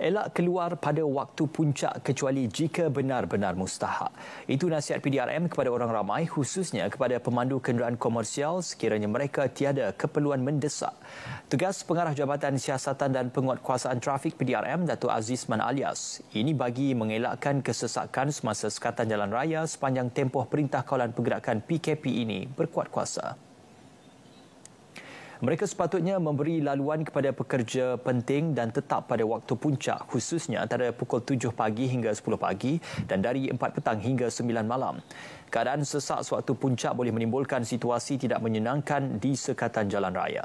elak keluar pada waktu puncak kecuali jika benar-benar mustahak. Itu nasihat PDRM kepada orang ramai khususnya kepada pemandu kenderaan komersial sekiranya mereka tiada keperluan mendesak. Tegas pengarah Jabatan Siasatan dan Penguatkuasaan Trafik PDRM Datuk Azizman Alias, ini bagi mengelakkan kesesakan semasa sekatan jalan raya sepanjang tempoh perintah kawalan pergerakan PKP ini berkuat kuasa. Mereka sepatutnya memberi laluan kepada pekerja penting dan tetap pada waktu puncak khususnya antara pukul 7 pagi hingga 10 pagi dan dari 4 petang hingga 9 malam. Keadaan sesak sewaktu puncak boleh menimbulkan situasi tidak menyenangkan di sekatan jalan raya.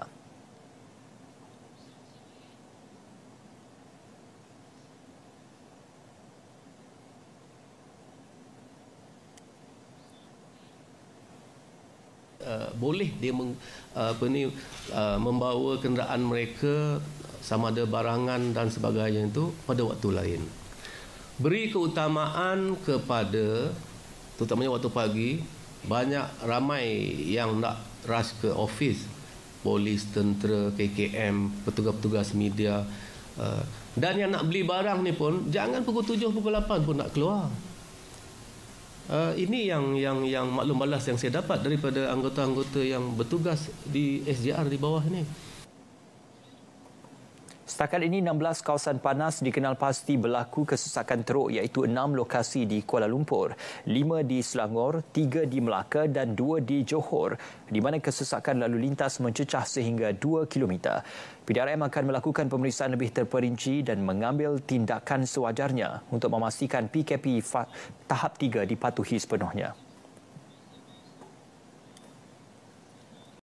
Uh, boleh dia meng, uh, apa ni uh, membawa kenderaan mereka sama ada barangan dan sebagainya itu pada waktu lain. Beri keutamaan kepada terutamanya waktu pagi banyak ramai yang nak rush ke office polis, tentera, KKM, petugas-petugas media dan yang nak beli barang ni pun jangan pukul 7 pukul 8 pun nak keluar. Uh, ini yang yang yang maklum balas yang saya dapat daripada anggota-anggota yang bertugas di SJR di bawah ni. Setakat ini 16 kawasan panas dikenal pasti berlaku kesesakan teruk iaitu 6 lokasi di Kuala Lumpur, 5 di Selangor, 3 di Melaka dan 2 di Johor di mana kesesakan lalu lintas mencecah sehingga 2 km. PDRM akan melakukan pemeriksaan lebih terperinci dan mengambil tindakan sewajarnya untuk memastikan PKP tahap 3 dipatuhi sepenuhnya.